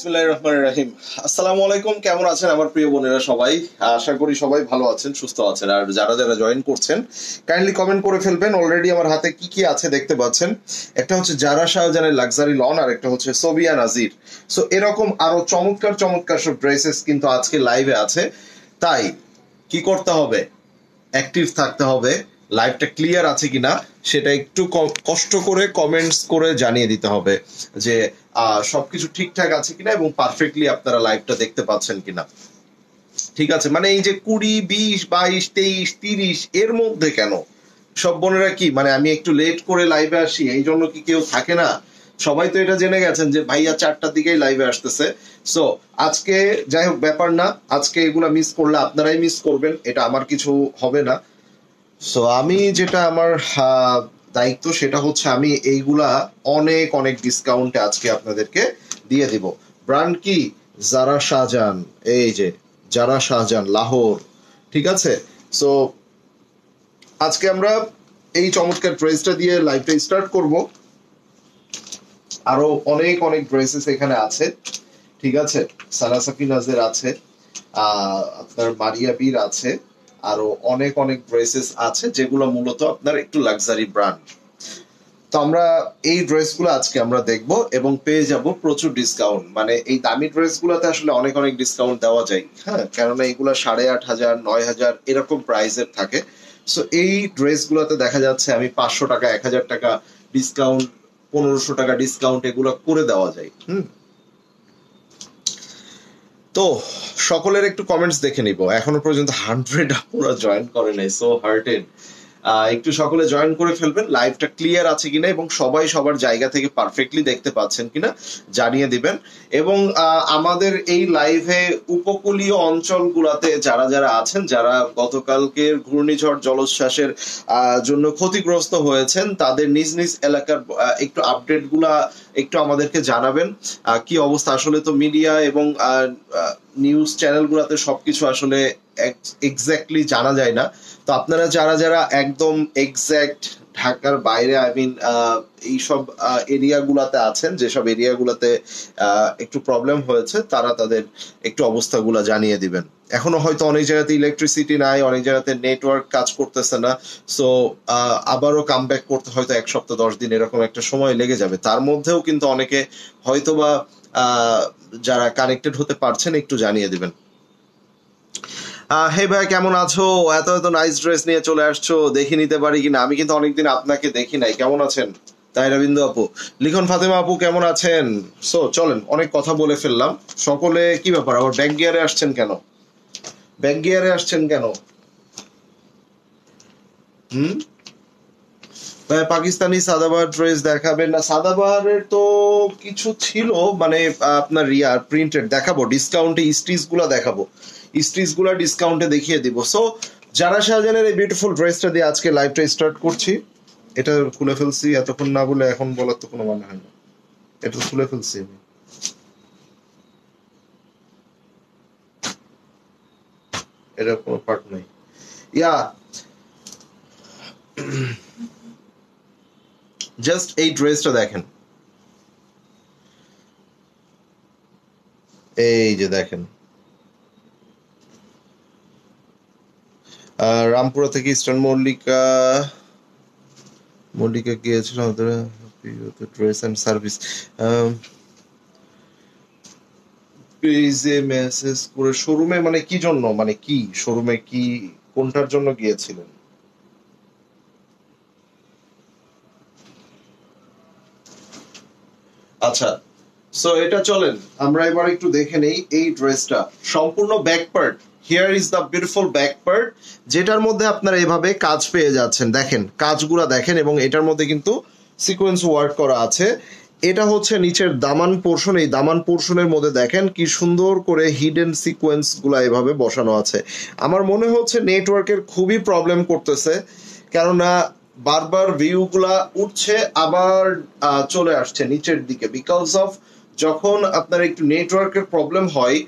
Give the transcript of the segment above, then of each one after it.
বিসমিল্লাহ রহমান রাহিম আসসালামু আলাইকুম কেমন আছেন আমার প্রিয় বোনেরা সবাই আশা করি সবাই ভালো আছেন সুস্থ আছেন আর যারা যারা জয়েন করছেন কাইন্ডলি কমেন্ট করে ফেলবেন অলরেডি আমার হাতে কি কি আছে দেখতে পাচ্ছেন একটা হচ্ছে জারা শাহজানের লাক্সারি লন আর একটা হচ্ছে সোবিয়া নাজির সো এরকম আরো চমৎকার চমৎকার সব ড্রেসেস কিন্তু আজকে লাইভে আছে তাই কি করতে হবে অ্যাক্টিভ থাকতে হবে লাইভটা ক্লিয়ার আছে কিনা সেটা একটু কষ্ট করে কমেন্টস করে জানিয়ে দিতে হবে যে সবকিছু ঠিকঠাক আছে কিনা এবং পারফেক্টলি আপনারা লাইভটা দেখতে পাচ্ছেন কিনা ঠিক আছে মানে এই যে কুড়ি বিশ বাইশ তেইশ তিরিশ এর মধ্যে কেন সব বোনেরা কি মানে আমি একটু লেট করে লাইভে আসি এই জন্য কি কেউ থাকে না সবাই তো এটা জেনে গেছেন যে ভাইয়া চারটার দিকেই লাইভে আসতেছে সো আজকে যাই হোক ব্যাপার না আজকে এগুলা মিস করলে আপনারাই মিস করবেন এটা আমার কিছু হবে না সো আমি যেটা আমার দায়িত্ব সেটা হচ্ছে আমি এইগুলা অনেক অনেক ডিসকাউন্টে আজকে আপনাদেরকে দিয়ে দিব ব্র্যান্ড কি যারা শাহজাহান এই যে যারা শাহজাহান লাহোর ঠিক আছে সো আজকে আমরা এই চমৎকার ড্রেসটা দিয়ে লাইভটা স্টার্ট করব আরো অনেক অনেক ড্রেসেস এখানে আছে ঠিক আছে সারাসাফি নাজের আছে আপনার মারিয়া বীর আছে আরো অনেক অনেক ড্রেসেস আছে যেগুলো মূলত আপনার একটু লাক্সারি ব্র্যান্ড তো আমরা এই ড্রেসগুলো আজকে আমরা দেখব এবং পেয়ে যাব প্রচুর ডিসকাউন্ট মানে এই দামি ড্রেসগুলোতে আসলে অনেক অনেক ডিসকাউন্ট দেওয়া যায় হ্যাঁ কেননা এগুলো সাড়ে আট হাজার নয় হাজার এরকম প্রাইসের থাকে সো এই ড্রেসগুলোতে দেখা যাচ্ছে আমি পাঁচশো টাকা এক হাজার টাকা ডিসকাউন্ট পনেরোশো টাকা ডিসকাউন্ট এগুলো করে দেওয়া যায় হুম তো সকলের একটু কমেন্টস দেখে নিব এখনো পর্যন্ত হান্ড্রেড আপনারা জয়েন করে নাই সো হার্টেড একটু সকলে জয়েন করে ফেলবেন লাইভটা ক্লিয়ার আছে কিনা এবং সবাই সবার জায়গা থেকে পারফেক্টলি দেখতে পাচ্ছেন কিনা জানিয়ে দিবেন এবং আমাদের এই লাইভে উপকূলীয় অঞ্চলগুলাতে যারা যারা আছেন যারা গতকালকের ঘূর্ণিঝড় জলোচ্ছ্বাসের জন্য ক্ষতিগ্রস্ত হয়েছেন তাদের নিজ নিজ এলাকার একটু আপডেটগুলা একটু আমাদেরকে জানাবেন কি অবস্থা আসলে তো মিডিয়া এবং নিউজ চ্যানেলগুলোতে সবকিছু আসলে এক্স্যাক্টলি জানা যায় না তো আপনারা যারা যারা একদম এক্স্যাক্ট ঢাকার বাইরে আই মিন এইসব এরিয়াগুলোতে আছেন যেসব এরিয়াগুলোতে একটু প্রবলেম হয়েছে তারা তাদের একটু অবস্থাগুলো জানিয়ে দিবেন এখনো হয়তো অনেক জায়গাতে ইলেকট্রিসিটি নাই অনেক জায়গাতে নেটওয়ার্ক কাজ করতেছে না সো আবারও কাম ব্যাক করতে হয়তো এক সপ্তাহ দশ দিন এরকম একটা সময় লেগে যাবে তার মধ্যেও কিন্তু অনেকে হয়তোবা যারা কানেক্টেড হতে পারছেন একটু জানিয়ে দিবেন হে ভাই কেমন আছো এত এত নাইস ড্রেস নিয়ে চলে আসছো দেখে নিতে পারি কিনা আমি কিন্তু অনেকদিন আপনাকে দেখি নাই কেমন আছেন তাইরা বিন্দু আপু লিখন ফাতেমা আপু কেমন আছেন সো চলেন অনেক কথা বলে ফেললাম সকলে কি ব্যাপার আবার ব্যাক গিয়ারে আসছেন কেন ব্যাক গিয়ারে আসছেন কেন হুম তাই পাকিস্তানি সাদাবাহার ড্রেস দেখাবেন না সাদাবাহারের তো কিছু ছিল মানে আপনার রিয়ার প্রিন্টেড দেখাবো ডিসকাউন্টে স্টিচ গুলা দেখাবো গুলা ডিসকাউন্টে দেখিয়ে দিব সো যারা শাহজানের এই বিউটিফুল ড্রেসটা দিয়ে আজকে লাইভটা স্টার্ট করছি এটা খুলে ফেলছি এতক্ষণ না বলে এখন বলার তো কোনো মানে হয় না এটা খুলে ফেলছি আমি এটার কোনো পার্ট নেই ইয়া জাস্ট এই ড্রেসটা দেখেন এই যে দেখেন রামপুরা থেকে ইস্টার্ন মল্লিকা মল্লিকা গিয়েছিলাম আমাদের ড্রেস অ্যান্ড সার্ভিস পেজে মেসেজ করে শোরুমে মানে কি জন্য মানে কি শোরুমে কি কোনটার জন্য গিয়েছিলেন আচ্ছা সো এটা চলেন আমরা এবার একটু দেখে নেই এই ড্রেসটা সম্পূর্ণ back part here is the beautiful back part যেটার মধ্যে আপনারা এভাবে কাজ পেয়ে যাচ্ছেন দেখেন কাজগুলা দেখেন এবং এটার মধ্যে কিন্তু সিকোয়েন্স ওয়ার্ক করা আছে এটা হচ্ছে নিচের দামান পোর্শন এই দামান পোর্শনের মধ্যে দেখেন কি সুন্দর করে হিডেন সিকোয়েন্সগুলো এভাবে বসানো আছে আমার মনে হচ্ছে নেটওয়ার্কের খুবই প্রবলেম করতেছে কেননা বারবার ভিউগুলা উঠছে আবার চলে আসছে নিচের দিকে বিকজ অফ যখন আপনার একটু নেটওয়ার্কের প্রবলেম হয়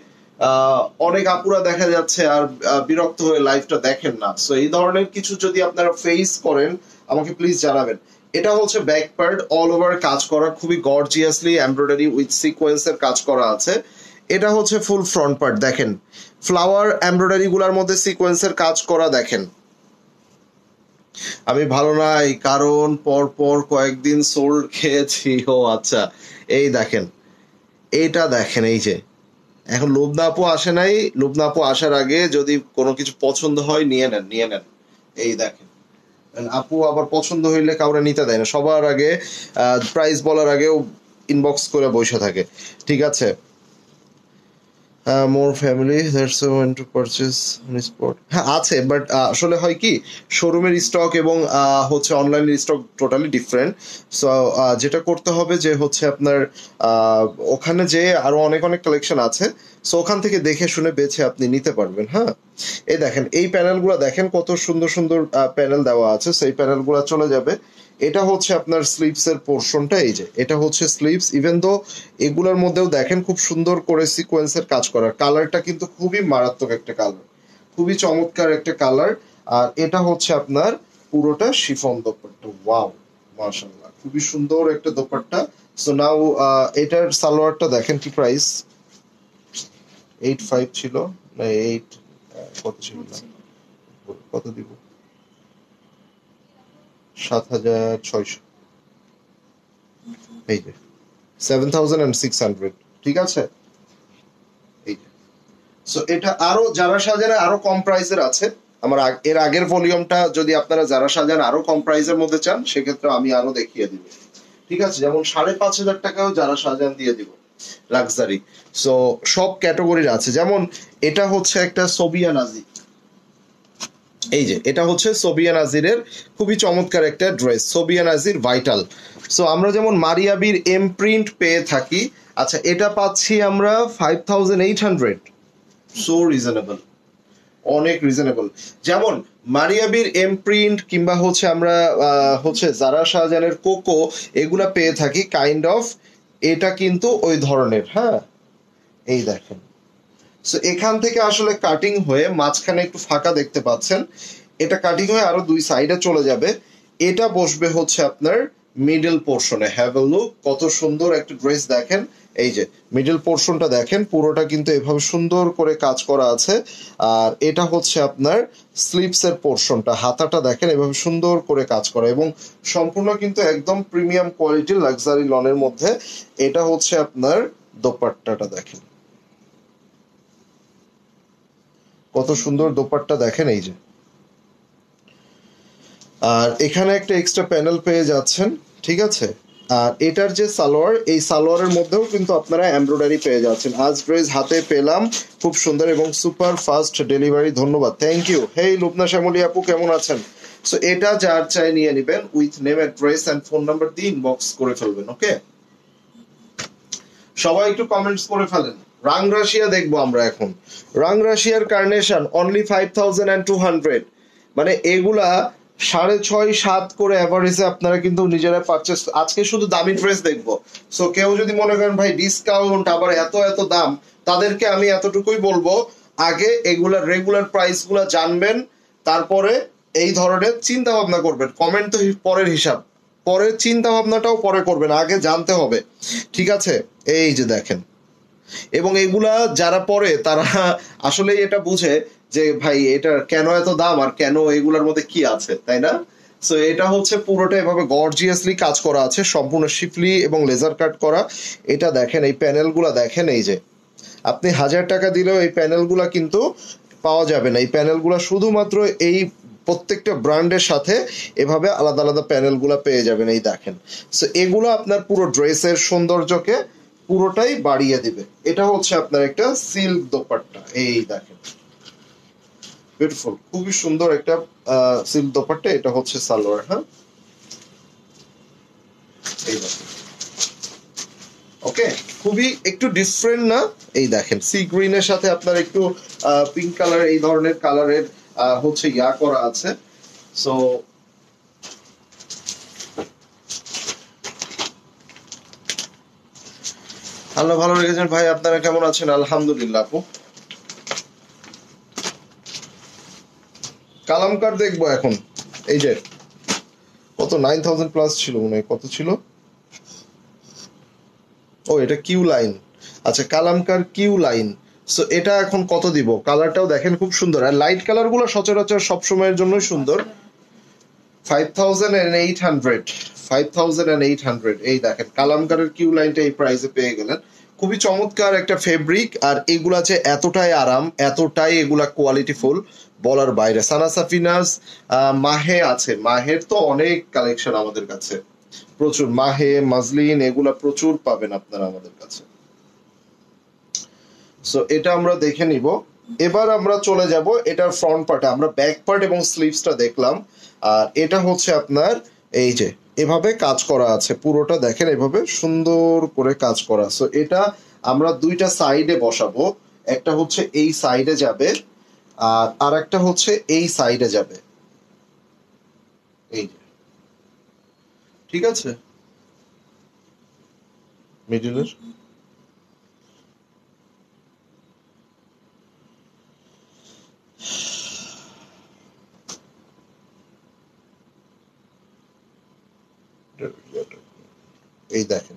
অনেক আপুরা দেখা যাচ্ছে আর বিরক্ত হয়ে লাইফটা দেখেন না সো এই ধরনের কিছু যদি আপনারা ফেস করেন আমাকে প্লিজ জানাবেন এটা হচ্ছে ব্যাক পার্ট অল ওভার কাজ করা খুবই গর্জিয়াসলি এমব্রয়ডারি উইথ সিকোয়েন্সের কাজ করা আছে এটা হচ্ছে ফুল ফ্রন্ট পার্ট দেখেন ফ্লাওয়ার এমব্রয়ডারি গুলার মধ্যে সিকোয়েন্সের কাজ করা দেখেন আমি ভালো নাই কারণ পর পর কয়েকদিন সোল্ড খেয়েছি ও আচ্ছা এই দেখেন এটা দেখেন এই যে এখন আপু আসে নাই আপু আসার আগে যদি কোনো কিছু পছন্দ হয় নিয়ে নেন নিয়ে নেন এই দেখেন আপু আবার পছন্দ হইলে কাউরে নিতে দেয় না সবার আগে প্রাইস বলার আগেও ইনবক্স করে বসে থাকে ঠিক আছে more family that's when to purchase on spot হ্যাঁ আছে বাট আসলে হয় কি শোরুমের স্টক এবং হচ্ছে অনলাইনের স্টক টোটালি ডিফারেন্ট সো যেটা করতে হবে যে হচ্ছে আপনার ওখানে যে আরো অনেক অনেক কালেকশন আছে সো ওখান থেকে দেখে শুনে বেছে আপনি নিতে পারবেন হ্যাঁ এই দেখেন এই প্যানেলগুলো দেখেন কত সুন্দর সুন্দর প্যানেল দেওয়া আছে সেই প্যানেলগুলো চলে যাবে এটা হচ্ছে আপনার এর পোর্শনটা এই যে এটা হচ্ছে স্লিপস ইভেন দো এগুলোর মধ্যেও দেখেন খুব সুন্দর করে সিকোয়েন্সের কাজ করার কালারটা কিন্তু খুবই মারাত্মক একটা কালার খুবই চমৎকার একটা কালার আর এটা হচ্ছে আপনার পুরোটা শিফন দোপাট্টা ওয়াও মাশাল্লাহ খুবই সুন্দর একটা দোপাট্টা সো নাও এটার সালোয়ারটা দেখেন কি প্রাইস এইট ফাইভ ছিল না এইট কত ছিল কত দিব সাত হাজার ছয়শো এই যে seven thousand and six hundred ঠিক আছে এই যে সো এটা আরো যারা আরো কম প্রাইসের আছে আমার এর আগের ভলিউমটা যদি আপনারা যারা সাজান আরো কম প্রাইসের মধ্যে চান সেক্ষেত্রে আমি আরো দেখিয়ে দিব ঠিক আছে যেমন সাড়ে পাঁচ হাজার টাকাও যারা সাজান দিয়ে দিব লাক্সারি সো সব ক্যাটাগরির আছে যেমন এটা হচ্ছে একটা সোবিয়া নাজি এই যে এটা হচ্ছে সোবিয়া নাজিরের খুবই চমৎকার একটা dress Sobia Nazir vital so আমরা যেমন মারিয়াবির এম প্রিন্ট পেয়ে থাকি আচ্ছা এটা পাচ্ছি আমরা five thousand eight hundred so reasonable অনেক রিজনেবল যেমন মারিয়াবির এমপ্রিন্ট কিংবা হচ্ছে আমরা হচ্ছে জারা শাহজাহানের কোকো এগুলা পেয়ে থাকি কাইন্ড অফ এটা কিন্তু ওই ধরনের হ্যাঁ এই দেখেন সো এখান থেকে আসলে কাটিং হয়ে মাঝখানে একটু ফাঁকা দেখতে পাচ্ছেন এটা কাটিং হয়ে আরো দুই সাইডে চলে যাবে এটা বসবে হচ্ছে আপনার মিডল পোর্শনে হ্যাভ এ লুক কত সুন্দর একটা ড্রেস দেখেন এই যে মিডল পোর্শনটা দেখেন পুরোটা কিন্তু এভাবে সুন্দর করে কাজ করা আছে আর এটা হচ্ছে আপনার স্লিপসের পোর্শনটা হাতাটা দেখেন এভাবে সুন্দর করে কাজ করা এবং সম্পূর্ণ কিন্তু একদম প্রিমিয়াম কোয়ালিটির লাক্সারি লনের মধ্যে এটা হচ্ছে আপনার দোপাট্টাটা দেখেন কত সুন্দর দোপাট্টা দেখেন এই যে আর এখানে একটা এক্সট্রা প্যানেল পেয়ে যাচ্ছেন ঠিক আছে আর এটার যে সালোয়ার এই সালোয়ারের মধ্যেও কিন্তু আপনারা এমব্রয়ডারি পেয়ে যাচ্ছেন আজ ড্রেস হাতে পেলাম খুব সুন্দর এবং সুপার ফাস্ট ডেলিভারি ধন্যবাদ thank you hey Lupna Shyamoli আপু কেমন আছেন সো এটা যার চাই নিয়ে নেবেন with name address and phone number দিয়ে ইনবক্স করে ফেলবেন ওকে সবাই একটু কমেন্টস করে ফেলেন রাং রাশিয়া দেখবো আমরা এখন রাং রাশিয়ার carnation only five thousand and two hundred মানে এগুলা সাড়ে ছয় সাত করে অ্যাভারেজে আপনারা কিন্তু নিজেরা পারচেস আজকে শুধু দামি ড্রেস দেখবো সো কেউ যদি মনে করেন ভাই ডিসকাউন্ট আবার এত এত দাম তাদেরকে আমি এতটুকুই বলবো আগে এগুলা রেগুলার প্রাইস গুলা জানবেন তারপরে এই ধরনের চিন্তা ভাবনা করবেন কমেন্ট তো পরের হিসাব পরের চিন্তা ভাবনাটাও পরে করবেন আগে জানতে হবে ঠিক আছে এই যে দেখেন এবং এগুলা যারা পড়ে তারা আসলেই এটা বুঝে যে ভাই এটা কেন এত দাম আর কেন এগুলার মধ্যে কি আছে তাই না সো এটা হচ্ছে পুরোটা এভাবে গর্জিয়াসলি কাজ করা আছে সম্পূর্ণ শিফলি এবং লেজার কাট করা এটা দেখেন এই প্যানেলগুলো দেখেন এই যে আপনি হাজার টাকা দিলেও এই প্যানেলগুলো কিন্তু পাওয়া যাবে না এই প্যানেলগুলো শুধুমাত্র এই প্রত্যেকটা ব্র্যান্ডের সাথে এভাবে আলাদা আলাদা প্যানেলগুলো পেয়ে যাবেন এই দেখেন সো এগুলো আপনার পুরো ড্রেসের সৌন্দর্যকে পুরোটাই বাড়িয়ে দিবে এটা হচ্ছে আপনার একটা সিল্ক দোপাট্টা এই দেখেন বিউটিফুল খুবই সুন্দর একটা সিল্ক দোপাট্টা এটা হচ্ছে সালোয়ার হ্যাঁ এই দেখেন ওকে খুবই একটু ডিফারেন্ট না এই দেখেন সি এর সাথে আপনার একটু পিঙ্ক কালার এই ধরনের কালারের হচ্ছে ইয়া করা আছে সো আল্লাহ ভালো রেখেছেন ভাই আপনারা কেমন আছেন আলহামদুলিল্লাহ আপু কালামকার দেখবো এখন এই যে কত নাইন থাউজেন্ড প্লাস ছিল মনে হয় কত ছিল ও এটা কিউ লাইন আচ্ছা কালামকার কিউ লাইন সো এটা এখন কত দিব কালারটাও দেখেন খুব সুন্দর আর লাইট কালারগুলো সচরাচর সবসময়ের জন্যই সুন্দর ফাইভ থাউজেন্ড এইট হান্ড্রেড এই দেখেন কালামকারের কিউ লাইনটা এই প্রাইসে পেয়ে গেলেন খুবই চমৎকার একটা ফেব্রিক আর এগুলা যে এতটাই আরাম এতটাই এগুলা কোয়ালিটিফুল বলার বাইরে সানা সাফিনাস মাহে আছে মাহের তো অনেক কালেকশন আমাদের কাছে প্রচুর মাহে মাজলিন এগুলা প্রচুর পাবেন আপনারা আমাদের কাছে সো এটা আমরা দেখে নিব এবার আমরা চলে যাব এটার ফ্রন্ট পার্টে আমরা ব্যাক পার্ট এবং স্লিভসটা দেখলাম আর এটা হচ্ছে আপনার এই যে এভাবে কাজ করা আছে পুরোটা দেখেন এভাবে সুন্দর করে কাজ করা সো এটা আমরা দুইটা সাইডে বসাবো একটা হচ্ছে এই সাইডে যাবে আর আর একটা হচ্ছে এই সাইডে যাবে এই ঠিক আছে মিডিলের এই দেখেন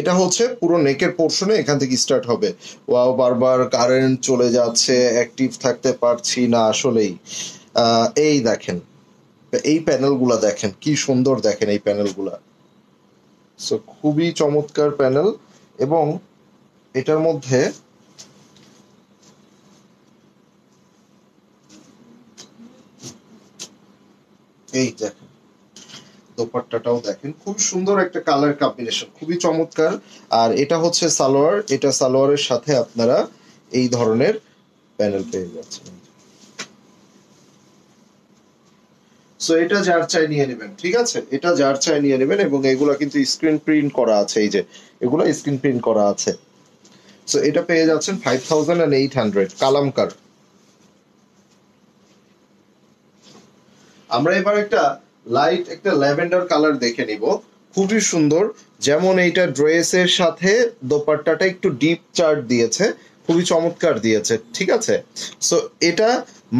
এটা হচ্ছে পুরো নেকের পোর্শনে এখান থেকে স্টার্ট হবে ওয়াও বারবার কারেন্ট চলে যাচ্ছে অ্যাক্টিভ থাকতে পারছি না আসলেই এই দেখেন এই প্যানেলগুলা দেখেন কি সুন্দর দেখেন এই প্যানেলগুলা সো খুবই চমৎকার প্যানেল এবং এটার মধ্যে এই দেখেন দোপাট্টাটাও দেখেন খুব সুন্দর একটা কালার কম্বিনেশন খুবই চমৎকার আর এটা হচ্ছে সালোয়ার এটা সালোয়ারের সাথে আপনারা এই ধরনের প্যানেল পেয়ে যাচ্ছেন সো এটা যার চাই নিয়ে নেবেন ঠিক আছে এটা যার চাই নিয়ে নেবেন এবং কিন্তু স্ক্রিন প্রিন্ট করা আছে এই যে এগুলো স্ক্রিন প্রিন্ট করা আছে সো এটা পেয়ে যাচ্ছেন five thousand and eight hundred কালামকার আমরা এবার একটা লাইট একটা ল্যাভেন্ডার কালার দেখে নিব খুবই সুন্দর যেমন এইটা ড্রেসের সাথে দোপাট্টাটা একটু ডিপ চার্ট দিয়েছে খুবই চমৎকার দিয়েছে ঠিক আছে সো এটা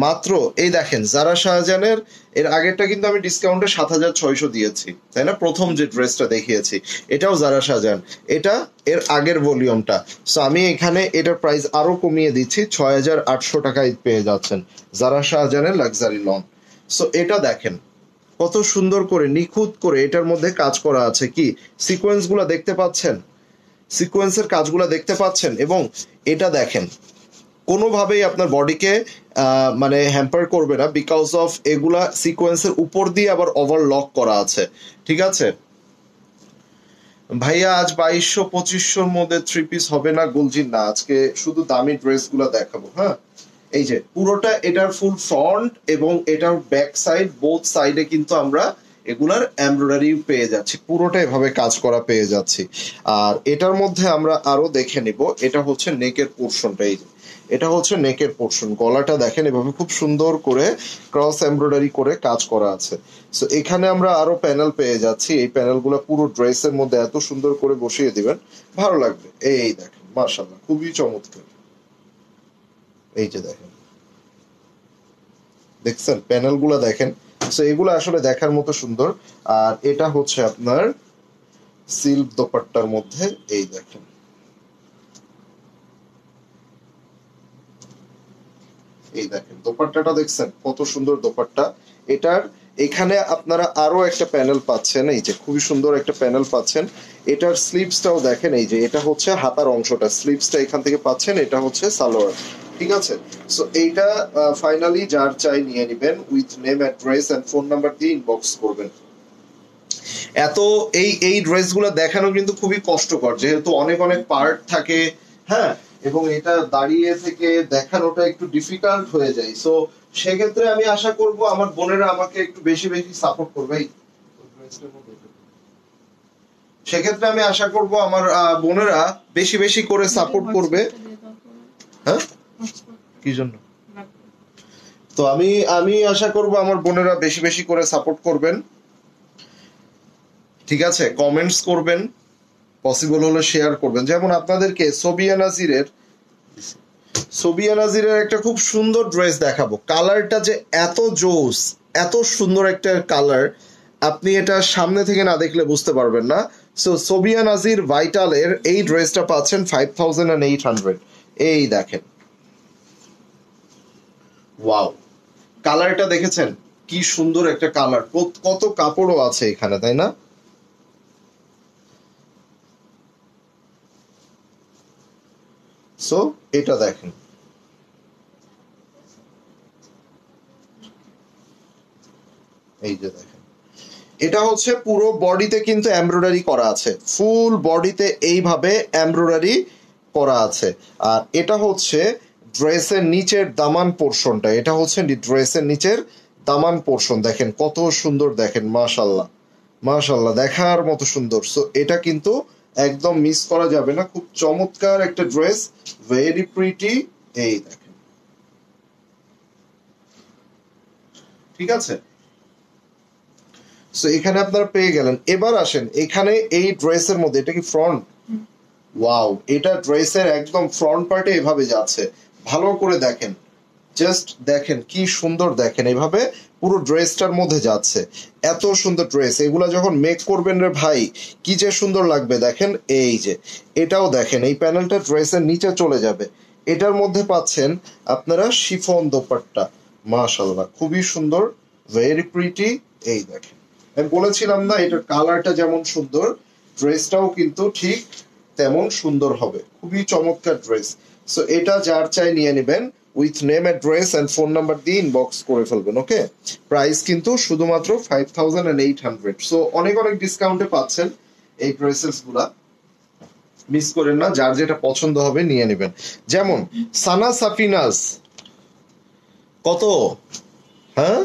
মাত্র এই দেখেন যারা শাহজানের এর আগেরটা কিন্তু আমি ডিসকাউন্টে সাত হাজার ছয়শো দিয়েছি তাই না প্রথম যে ড্রেসটা দেখিয়েছি এটাও যারা শাহজাহান এটা এর আগের ভলিউমটা সো আমি এখানে এটার প্রাইস আরো কমিয়ে দিচ্ছি ছয় হাজার আটশো টাকায় পেয়ে যাচ্ছেন যারা শাহজাহানের লাক্সারি লন সো এটা দেখেন কত সুন্দর করে নিখুঁত করে এটার মধ্যে কাজ করা আছে কি সিকোয়েন্সগুলো দেখতে পাচ্ছেন সিকোয়েন্সের কাজগুলো দেখতে পাচ্ছেন এবং এটা দেখেন কোনোভাবেই আপনার বডিকে মানে হ্যাম্পার করবে না বিকজ অফ এগুলা সিকোয়েন্সের উপর দিয়ে আবার ওভারলক করা আছে ঠিক আছে ভাইয়া আজ বাইশশো পঁচিশশোর মধ্যে থ্রি পিস হবে না গুলজির না আজকে শুধু দামি ড্রেসগুলো দেখাবো হ্যাঁ এই যে পুরোটা এটার ফুল ফ্রন্ট এবং এটার ব্যাক সাইড বোথ সাইডে কিন্তু আমরা এগুলার এমব্রয়ডারি পেয়ে যাচ্ছি পুরোটা এভাবে কাজ করা পেয়ে যাচ্ছি আর এটার মধ্যে আমরা আরো দেখে নিব এটা হচ্ছে নেকের পোর্শনটা এই যে এটা হচ্ছে নেকের পোর্শন গলাটা দেখেন এভাবে খুব সুন্দর করে ক্রস এমব্রয়ডারি করে কাজ করা আছে সো এখানে আমরা আরো প্যানেল পেয়ে যাচ্ছি এই প্যানেলগুলো পুরো ড্রেসের মধ্যে এত সুন্দর করে বসিয়ে দিবেন ভালো লাগবে এই দেখেন মার্শাল্লাহ খুবই চমৎকার এই যে দেখেন দেখছেন প্যানেলগুলো দেখেন সো এগুলো আসলে দেখার মতো সুন্দর আর এটা হচ্ছে আপনার সিল্ক দোপাট্টার মধ্যে এই দেখেন এই দেখেন দোপাট্টাটা দেখছেন কত সুন্দর দোপাট্টা এটার এখানে আপনারা আরো একটা প্যানেল পাচ্ছেন এই যে খুবই সুন্দর একটা প্যানেল পাচ্ছেন এটার স্লিপসটাও দেখেন এই যে এটা হচ্ছে হাতার অংশটা স্লিপসটা এখান থেকে পাচ্ছেন এটা হচ্ছে সালোয়ার ঠিক আছে সো এইটা ফাইনালি যার চাই নিয়ে নেবেন with name address and phone number দিয়ে ইনবক্স করবেন এত এই এই ড্রেসগুলো দেখানো কিন্তু খুবই কষ্টকর যেহেতু অনেক অনেক পার্ট থাকে হ্যাঁ এবং এটা দাঁড়িয়ে থেকে দেখানোটা একটু ডিফিকাল্ট হয়ে যায় সো সেক্ষেত্রে আমি আশা করব আমার বোনেরা আমাকে একটু বেশি বেশি সাপোর্ট করবে সেক্ষেত্রে আমি আশা করব আমার বোনেরা বেশি বেশি করে সাপোর্ট করবে হ্যাঁ কি জন্য তো আমি আমি আশা করব আমার বোনেরা বেশি বেশি করে সাপোর্ট করবেন ঠিক আছে কমেন্টস করবেন পসিবল হলে শেয়ার করবেন যেমন আপনাদেরকে সোবিয়া নাজিরের সোবিয়া নাজিরের একটা খুব সুন্দর ড্রেস দেখাবো কালারটা যে এত জোস এত সুন্দর একটা কালার আপনি এটা সামনে থেকে না দেখলে বুঝতে পারবেন না সো সোবিয়া নাজির ভাইটালের এই ড্রেসটা পাচ্ছেন ফাইভ থাউজেন্ড এইট হান্ড্রেড এই দেখেন ওয়াও কালারটা দেখেছেন কি সুন্দর একটা কালার কত কাপড়ও আছে এখানে তাই না সো এটা দেখেন এই যে দেখেন এটা হচ্ছে পুরো বডিতে কিন্তু এমব্রয়ডারি করা আছে ফুল বডিতে এইভাবে এমব্রয়ডারি করা আছে আর এটা হচ্ছে ড্রেসের নিচের দামান পোর্শনটা এটা হচ্ছে ড্রেসের নিচের দামান পোর্শন দেখেন কত সুন্দর দেখেন মাশাল্লাহ মাশাল্লাহ দেখার মতো সুন্দর সো এটা কিন্তু একদম মিস করা যাবে না খুব চমৎকার একটা ড্রেস ভেরি প্রিটি এই দেখেন ঠিক আছে সো এখানে আপনারা পেয়ে গেলেন এবার আসেন এখানে এই ড্রেসের মধ্যে এটা কি ফ্রন্ট ওয়াও এটা ড্রেসের একদম ফ্রন্ট পার্টে এভাবে যাচ্ছে ভালো করে দেখেন জাস্ট দেখেন কি সুন্দর দেখেন এইভাবে পুরো ড্রেসটার মধ্যে যাচ্ছে এত সুন্দর ড্রেস এগুলা যখন মেক করবেন রে ভাই কি যে সুন্দর লাগবে দেখেন এই যে এটাও দেখেন এই প্যানেলটা ড্রেসের নিচে চলে যাবে এটার মধ্যে পাচ্ছেন আপনারা শিফন দোপাট্টা মাশাল্লাহ খুবই সুন্দর ভেরি প্রিটি এই দেখেন আমি বলেছিলাম না এটার কালারটা যেমন সুন্দর ড্রেসটাও কিন্তু ঠিক তেমন সুন্দর হবে খুবই চমৎকার ড্রেস সো এটা যার চাই নিয়ে নেবেন with name address and phone number দিয়ে ইনবক্স করে ফেলবেন ওকে প্রাইস কিন্তু শুধুমাত্র five thousand and eight hundred so অনেক অনেক ডিসকাউন্টে পাচ্ছেন এই ড্রেসেস গুলা মিস করেন না যার যেটা পছন্দ হবে নিয়ে নেবেন যেমন সানা সাফিনাস কত হ্যাঁ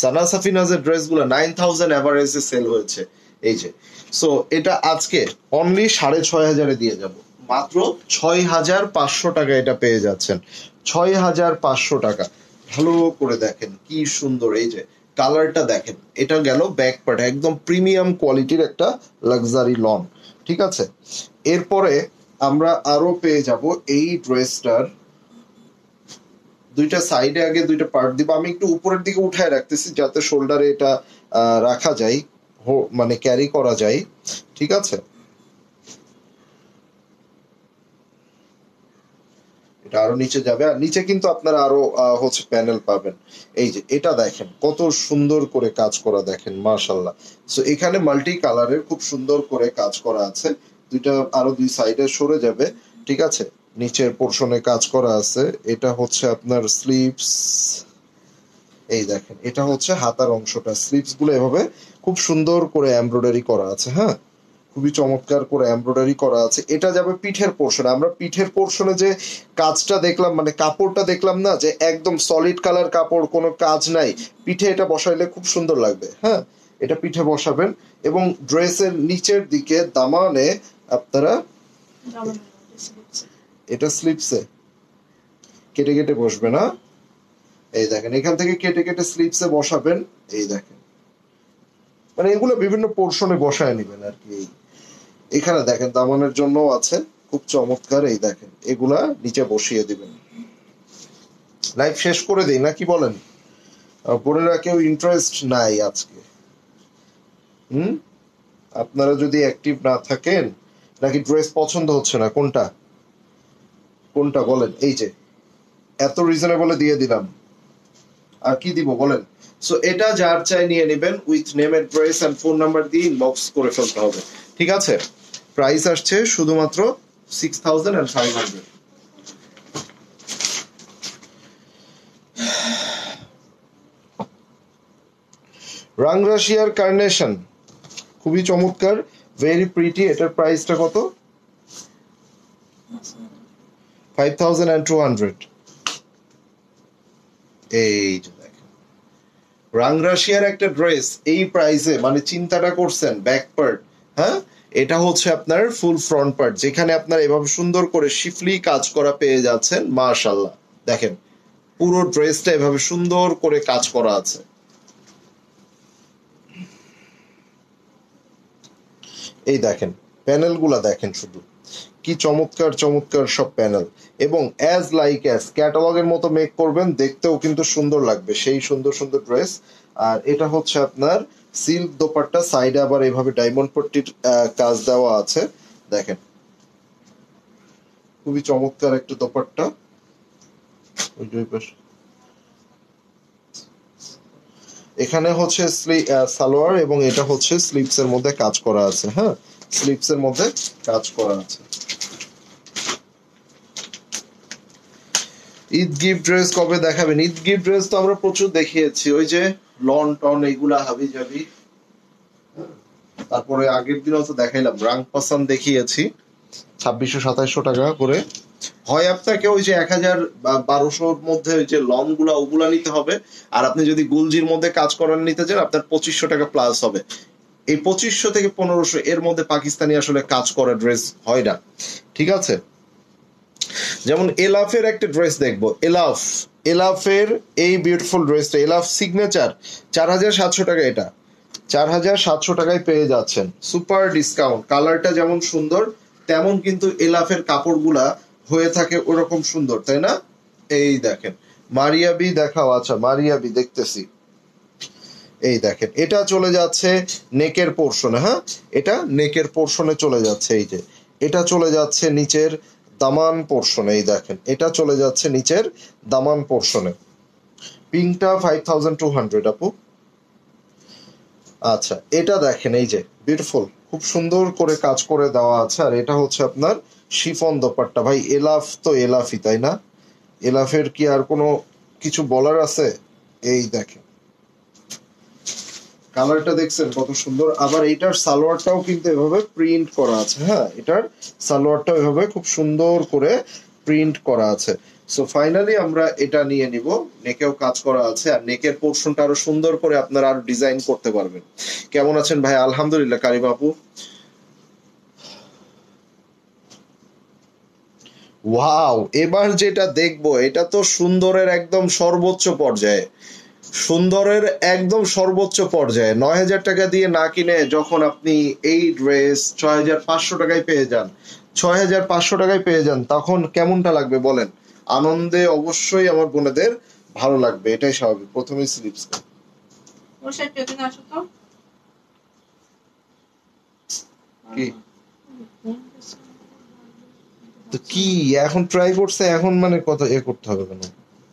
সানা সাফিনাজের ড্রেস গুলো নাইন থাউজেন্ড অ্যাভারেজে সেল হয়েছে এই যে সো এটা আজকে অনলি সাড়ে ছয় হাজারে দিয়ে যাবো মাত্র ছয় হাজার পাঁচশো টাকা এটা পেয়ে যাচ্ছেন ছয় হাজার পাঁচশো টাকা ভালো করে দেখেন কি সুন্দর এই যে কালারটা দেখেন এটা গেল ব্যাক পার্ট একদম প্রিমিয়াম কোয়ালিটির একটা লাক্সারি লন ঠিক আছে এরপরে আমরা আরো পেয়ে যাব এই ড্রেসটার দুইটা সাইডে আগে দুইটা পার্ট দিব আমি একটু উপরের দিকে উঠায় রাখতেছি যাতে শোল্ডারে এটা রাখা যায় মানে ক্যারি করা যায় ঠিক আছে এটা আরো নিচে যাবে আর নিচে কিন্তু আপনারা আরো হচ্ছে প্যানেল পাবেন এই যে এটা দেখেন কত সুন্দর করে কাজ করা দেখেন মার্শাল্লাহ সো এখানে মাল্টি কালারের খুব সুন্দর করে কাজ করা আছে দুইটা আরো দুই সাইডে সরে যাবে ঠিক আছে নিচের পোর্শনে কাজ করা আছে এটা হচ্ছে আপনার স্লিপস এই দেখেন এটা হচ্ছে হাতার অংশটা স্লিপস গুলো এভাবে খুব সুন্দর করে এমব্রয়ডারি করা আছে হ্যাঁ খুবই চমৎকার করে এমব্রয়ডারি করা আছে এটা যাবে পিঠের পোর্শনে আমরা পিঠের পোর্শনে যে কাজটা দেখলাম মানে কাপড়টা দেখলাম না যে একদম সলিড কালার কাপড় কোনো কাজ নাই পিঠে এটা বসাইলে খুব সুন্দর লাগবে হ্যাঁ এটা পিঠে বসাবেন এবং ড্রেসের নিচের দিকে দামানে আপনারা এটা স্লিপসে কেটে কেটে বসবে না এই দেখেন এখান থেকে কেটে কেটে স্লিপসে বসাবেন এই দেখেন মানে এগুলো বিভিন্ন পোর্শনে বসায় নেবেন আর কি এই এখানে দেখেন দামানের জন্য আছে খুব চমৎকার এই দেখেন এগুলা নিচে বসিয়ে দিবেন লাইফ শেষ করে দিই না কি বলেন বোনেরা কেউ ইন্টারেস্ট নাই আজকে হুম আপনারা যদি অ্যাক্টিভ না থাকেন নাকি ড্রেস পছন্দ হচ্ছে না কোনটা কোনটা বলেন এই যে এত রিজনেবলে দিয়ে দিলাম আর কি দিব বলেন সো এটা যার চাই নিয়ে নেবেন with name and dress and phone number দিয়ে ইনবক্স করে ফেলতে হবে ঠিক আছে প্রাইস আসছে শুধুমাত্র six thousand and five hundred রাংরাশিয়ার কার্নেশন খুবই চমৎকার ভেরি প্রিটি এটার প্রাইসটা কত five thousand and two hundred এই রাশিয়ার একটা ড্রেস এই প্রাইসে মানে চিন্তাটা করছেন ব্যাক হ্যাঁ এটা হচ্ছে আপনার ফুল ফ্রন্ট পার্ট যেখানে আপনার এভাবে সুন্দর করে শিফলি কাজ করা পেয়ে যাচ্ছেন মাশাল্লাহ দেখেন পুরো ড্রেসটা এভাবে সুন্দর করে কাজ করা আছে এই দেখেন প্যানেলগুলা দেখেন শুধু কি চমৎকার চমৎকার সব প্যানেল এবং অ্যাজ লাইক অ্যাজ ক্যাটালগের মতো মেক করবেন দেখতেও কিন্তু সুন্দর লাগবে সেই সুন্দর সুন্দর ড্রেস আর এটা হচ্ছে আপনার সিল্ক দোপাট্টা সাইডে আবার এভাবে ডায়মন্ড পট্টির কাজ দেওয়া আছে দেখেন খুবই চমৎকার একটা দোপাট্টা এখানে হচ্ছে সালোয়ার এবং এটা হচ্ছে স্লিপস এর মধ্যে কাজ করা আছে হ্যাঁ স্লিপস এর মধ্যে কাজ করা আছে ঈদ গিফট ড্রেস কবে দেখাবেন ঈদ গিফট ড্রেস তো আমরা প্রচুর দেখিয়েছি ওই যে লন টন এগুলা হাবি যাবি তারপরে আগের দিনও তো দেখাইলাম রাং পাসান দেখিয়েছি ছাব্বিশশো সাতাইশশো টাকা করে হয় আপনাকে ওই যে এক হাজার বারোশোর মধ্যে যে লন গুলা ওগুলা নিতে হবে আর আপনি যদি গুলজির মধ্যে কাজ করার নিতে চান আপনার পঁচিশশো টাকা প্লাস হবে এই পঁচিশশো থেকে পনেরোশো এর মধ্যে পাকিস্তানি আসলে কাজ করা ড্রেস হয় না ঠিক আছে যেমন এলাফের একটা ড্রেস দেখবো এলাফ এলাফের এই বিউটিফুল ড্রেসটা এলাফ সিগনেচার চার হাজার সাতশো টাকা এটা চার হাজার সাতশো টাকায় পেয়ে যাচ্ছেন সুপার ডিসকাউন্ট কালারটা যেমন সুন্দর তেমন কিন্তু এলাফের কাপড়গুলা হয়ে থাকে ওরকম সুন্দর তাই না এই দেখেন মারিয়াবি দেখাও আচ্ছা মারিয়াবি দেখতেছি এই দেখেন এটা চলে যাচ্ছে নেকের পোর্শনে হ্যাঁ এটা নেকের পোর্শনে চলে যাচ্ছে এই যে এটা চলে যাচ্ছে নিচের দামান পোর্শনে এই দেখেন এটা চলে যাচ্ছে নিচের দামান পোর্শনে পিংটা ফাইভ থাউজেন্ড টু হান্ড্রেড আপু আচ্ছা এটা দেখেন এই যে বিউটিফুল খুব সুন্দর করে কাজ করে দেওয়া আছে আর এটা হচ্ছে আপনার শিফন দোপারটা ভাই এলাফ তো এলাফই তাই না এলাফের কি আর কোনো কিছু বলার আছে এই দেখেন কালারটা দেখছেন কত সুন্দর আবার এইটার সালোয়ারটাও কিন্তু এভাবে প্রিন্ট করা আছে হ্যাঁ এটার সালোয়ারটাও এভাবে খুব সুন্দর করে প্রিন্ট করা আছে সো ফাইনালি আমরা এটা নিয়ে নিব নেকেও কাজ করা আছে আর নেকের পোর্শনটা আরো সুন্দর করে আপনারা আরো ডিজাইন করতে পারবেন কেমন আছেন ভাই আলহামদুলিল্লাহ কারি বাপু ওয়াও এবার যেটা দেখবো এটা তো সুন্দরের একদম সর্বোচ্চ পর্যায়ে সুন্দরের একদম সর্বোচ্চ পর্যায়ে নয় হাজার টাকা দিয়ে না কিনে যখন আপনি এই ড্রেস ছয় হাজার পাঁচশো টাকায় পেয়ে যান ছয় হাজার পাঁচশো টাকায় পেয়ে যান তখন কেমনটা লাগবে বলেন আনন্দে অবশ্যই আমার বোনেদের ভালো লাগবে এটাই স্বাভাবিক প্রথমে স্লিপস কি তো কি এখন ট্রাই করছে এখন মানে কত এ করতে হবে কেন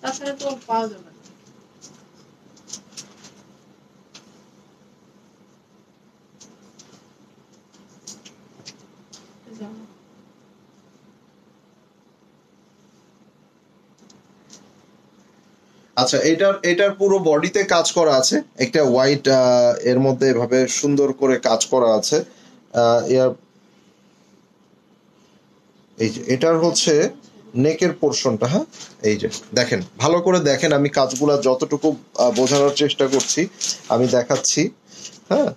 তাছাড়া তো পাওয়া যাবে আচ্ছা এটার এটার পুরো বডিতে কাজ করা আছে একটা হোয়াইট এর মধ্যে এভাবে সুন্দর করে কাজ করা আছে এই যে এটার হচ্ছে নেকের পোর্শনটা হ্যাঁ এই যে দেখেন ভালো করে দেখেন আমি কাজগুলা যতটুকু বোঝানোর চেষ্টা করছি আমি দেখাচ্ছি হ্যাঁ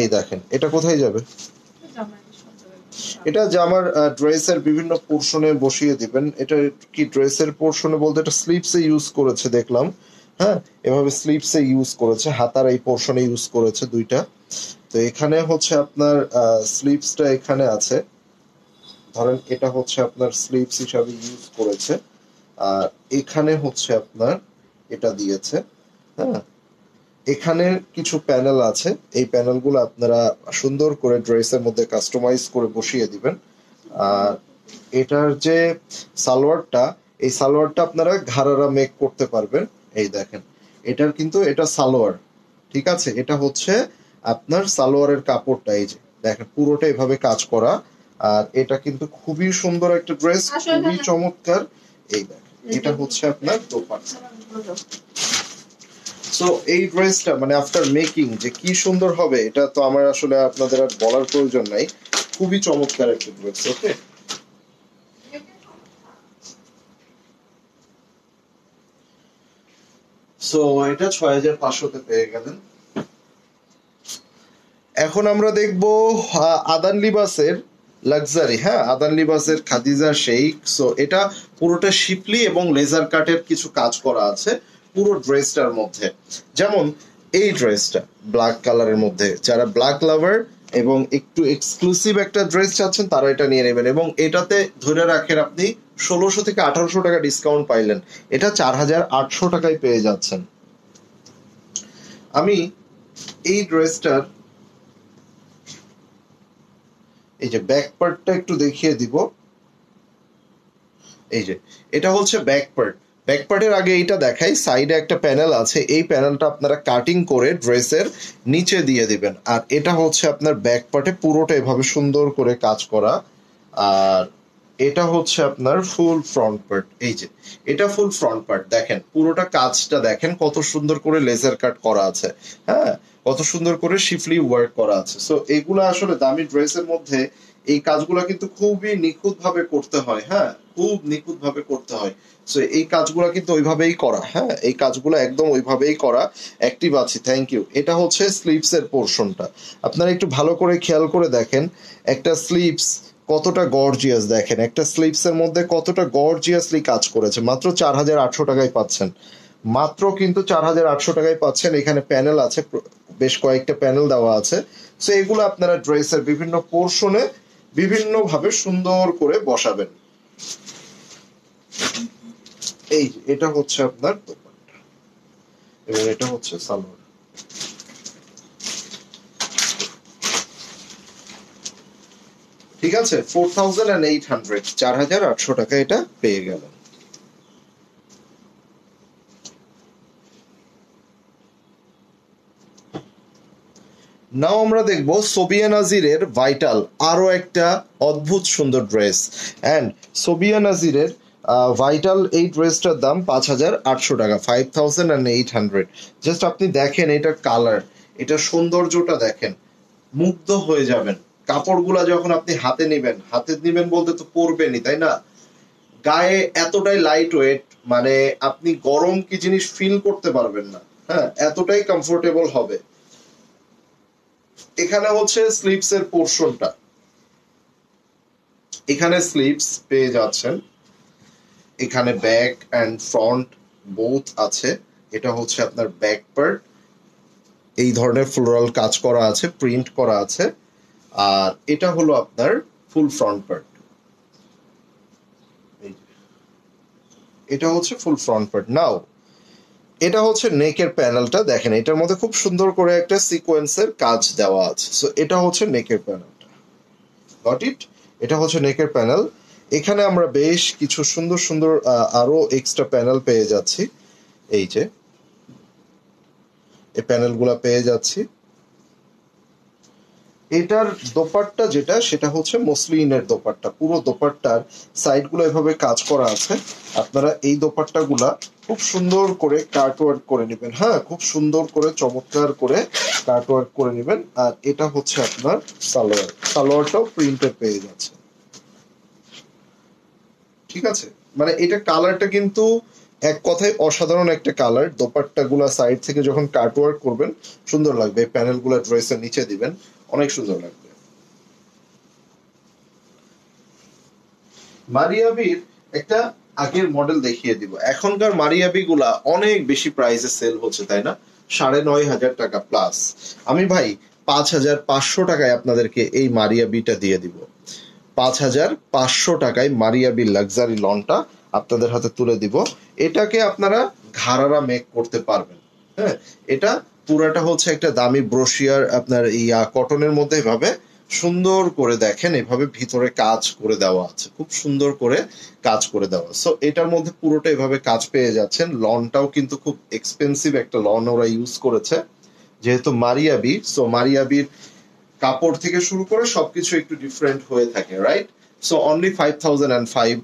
এই দেখেন এটা কোথায় যাবে এটা জামার ড্রেসের বিভিন্ন পোর্শনে বসিয়ে দিবেন এটা কি ড্রেসের পোর্শনে বলতে এটা স্লিপসে ইউজ করেছে দেখলাম হ্যাঁ এভাবে স্লিপসে ইউজ করেছে হাতার এই পোর্শনে ইউজ করেছে দুইটা তো এখানে হচ্ছে আপনার স্লিপসটা এখানে আছে ধরেন এটা হচ্ছে আপনার স্লিপস হিসাবে ইউজ করেছে আর এখানে হচ্ছে আপনার এটা দিয়েছে হ্যাঁ এখানে কিছু প্যানেল আছে এই প্যানেলগুলো আপনারা সুন্দর করে ড্রেসের মধ্যে কাস্টমাইজ করে বসিয়ে দিবেন আর এটার যে সালোয়ারটা এই সালোয়ারটা আপনারা ঘাড়ারা মেক করতে পারবেন এই দেখেন এটার কিন্তু এটা সালোয়ার ঠিক আছে এটা হচ্ছে আপনার সালোয়ারের কাপড়টা এই যে দেখেন পুরোটা এভাবে কাজ করা আর এটা কিন্তু খুবই সুন্দর একটা ড্রেস খুবই চমৎকার এই দেখেন এটা হচ্ছে আপনার দোপাট সো এই ড্রেসটা মানে আফটার মেকিং যে কি সুন্দর হবে এটা তো আমার আসলে আপনাদের আর বলার প্রয়োজন নাই খুবই চমৎকার একটা ড্রেস ওকে সো এটা ছয় হাজার পাঁচশোতে পেয়ে গেলেন এখন আমরা দেখব আদান লিবাসের লাক্সারি হ্যাঁ আদান লিবাসের খাদিজা শেইক সো এটা পুরোটা শিপলি এবং লেজার কাটের কিছু কাজ করা আছে পুরো ড্রেসটার মধ্যে যেমন এই ড্রেসটা ব্ল্যাক কালারের মধ্যে যারা ব্ল্যাক লাভার এবং একটু এক্সক্লুসিভ একটা ড্রেস চাচ্ছেন তারা এটা নিয়ে নেবেন এবং এটাতে ধরে রাখেন আপনি ষোলোশো থেকে আঠারোশো টাকা ডিসকাউন্ট পাইলেন এটা চার হাজার আটশো টাকায় পেয়ে যাচ্ছেন আমি এই ড্রেসটার এই যে ব্যাক পার্টটা একটু দেখিয়ে দিব এই যে এটা হচ্ছে ব্যাক পার্ট ব্যাকপার্টের আগে এইটা দেখাই সাইডে একটা প্যানেল আছে এই প্যানেলটা আপনারা কাটিং করে ড্রেসের নিচে দিয়ে দিবেন আর এটা হচ্ছে আপনার ব্যাকপার্টে পুরোটা এভাবে সুন্দর করে কাজ করা আর এটা হচ্ছে আপনার ফুল ফ্রন্ট পার্ট এই যে এটা ফুল ফ্রন্ট পার্ট দেখেন পুরোটা কাজটা দেখেন কত সুন্দর করে লেজার কাট করা আছে হ্যাঁ কত সুন্দর করে শিফলি ওয়ার্ক করা আছে সো এগুলো আসলে দামি ড্রেসের মধ্যে এই কাজগুলো কিন্তু খুবই নিখুঁতভাবে করতে হয় হ্যাঁ খুব নিখুঁতভাবে করতে হয় সো এই কাজগুলো কিন্তু ওইভাবেই করা হ্যাঁ এই কাজগুলো একদম ওইভাবেই করা অ্যাক্টিভ আছে থ্যাংক ইউ এটা হচ্ছে এর পোর্শনটা আপনারা একটু ভালো করে খেয়াল করে দেখেন একটা স্লিপস কতটা গর্জিয়াস দেখেন একটা স্লিপসের মধ্যে কতটা গর্জিয়াসলি কাজ করেছে মাত্র চার হাজার আটশো টাকায় পাচ্ছেন মাত্র কিন্তু চার হাজার আটশো টাকায় পাচ্ছেন এখানে প্যানেল আছে বেশ কয়েকটা প্যানেল দেওয়া আছে সো এগুলো আপনারা ড্রেসের বিভিন্ন পোর্শনে বিভিন্নভাবে সুন্দর করে বসাবেন এই এটা হচ্ছে আপনার দোপাট্টা এবং এটা হচ্ছে সালোয়ার ঠিক আছে four thousand and eight hundred চার হাজার আটশো টাকা এটা পেয়ে গেল নাও আমরা দেখব সোবিয়া নাজিরের ভাইটাল আরও একটা অদ্ভুত সুন্দর ড্রেস অ্যান্ড সোবিয়া নাজিরের ভাইটাল এই ড্রেসটার দাম পাঁচ হাজার আটশো টাকা five thousand and eight hundred just আপনি দেখেন এটা কালার এটার সৌন্দর্যটা দেখেন মুগ্ধ হয়ে যাবেন কাপড়গুলা যখন আপনি হাতে নেবেন হাতে নেবেন বলতে তো পরবেনই তাই না গায়ে এতটাই লাইট ওয়েট মানে আপনি গরম কি জিনিস ফিল করতে পারবেন না হ্যাঁ এতটাই কমফোর্টেবল হবে এখানে হচ্ছে স্লিপস এর পোর্শনটা এখানে স্লিপস পেয়ে যাচ্ছেন এখানে ব্যাক অ্যান্ড ফ্রন্ট বোথ আছে এটা হচ্ছে আপনার ব্যাক পার্ট এই ধরনের ফ্লোরাল কাজ করা আছে প্রিন্ট করা আছে আর এটা হলো আপনার ফুল ফ্রন্ট পার্ট এটা হচ্ছে ফুল ফ্রন্ট পার্ট নাও এটা হচ্ছে নেকের প্যানেলটা দেখেন এটার মধ্যে খুব সুন্দর করে একটা সিকোয়েন্সের কাজ দেওয়া আছে সো এটা হচ্ছে নেকের প্যানেলটা গট ইট এটা হচ্ছে নেকের প্যানেল এখানে আমরা বেশ কিছু সুন্দর সুন্দর আরো এক্সট্রা প্যানেল পেয়ে যাচ্ছি এই যে এই প্যানেলগুলো পেয়ে যাচ্ছি এটার দোপাট্টা যেটা সেটা হচ্ছে মসলিনের দোপারটা পুরো দোপাট্টার সাইডগুলো এভাবে কাজ করা আছে আপনারা এই গুলা খুব সুন্দর করে কার্টওয়ার্ক করে নেবেন হ্যাঁ খুব সুন্দর করে চমৎকার করে কার্টওয়ার্ক করে নেবেন আর এটা হচ্ছে আপনার সালোয়ার সালোয়ারটাও প্রিন্টেড পেয়ে যাচ্ছে ঠিক আছে মানে এটা কালারটা কিন্তু এক কথায় অসাধারণ একটা কালার দোপাট্টা গুলা সাইড থেকে যখন ওয়ার্ক করবেন সুন্দর লাগবে প্যানেল গুলা এর নিচে দিবেন অনেক সুন্দর লাগবে মারিয়াবির একটা আগের মডেল দেখিয়ে দিব এখনকার মারিয়াবি গুলা অনেক বেশি প্রাইসে সেল হচ্ছে তাই না সাড়ে নয় হাজার টাকা প্লাস আমি ভাই পাঁচ হাজার পাঁচশো টাকায় আপনাদেরকে এই মারিয়াবিটা দিয়ে দিব পাঁচ হাজার পাঁচশো টাকায় মারিয়াবি লাক্সারি লনটা আপনাদের হাতে তুলে দিব এটাকে আপনারা ঘাড়ারা মেক করতে পারবেন হ্যাঁ এটা পুরাটা হচ্ছে একটা দামি ব্রোশিয়ার আপনার ইয়া কটনের মধ্যে এভাবে সুন্দর করে দেখেন এভাবে ভিতরে কাজ করে দেওয়া আছে খুব সুন্দর করে কাজ করে দেওয়া সো এটার মধ্যে পুরোটা এভাবে কাজ পেয়ে যাচ্ছেন লনটাও কিন্তু খুব এক্সপেন্সিভ একটা লন ওরা ইউজ করেছে যেহেতু মারিয়াবি সো মারিয়াবির কাপড় থেকে শুরু করে সবকিছু একটু ডিফারেন্ট হয়ে থাকে right so only five thousand and five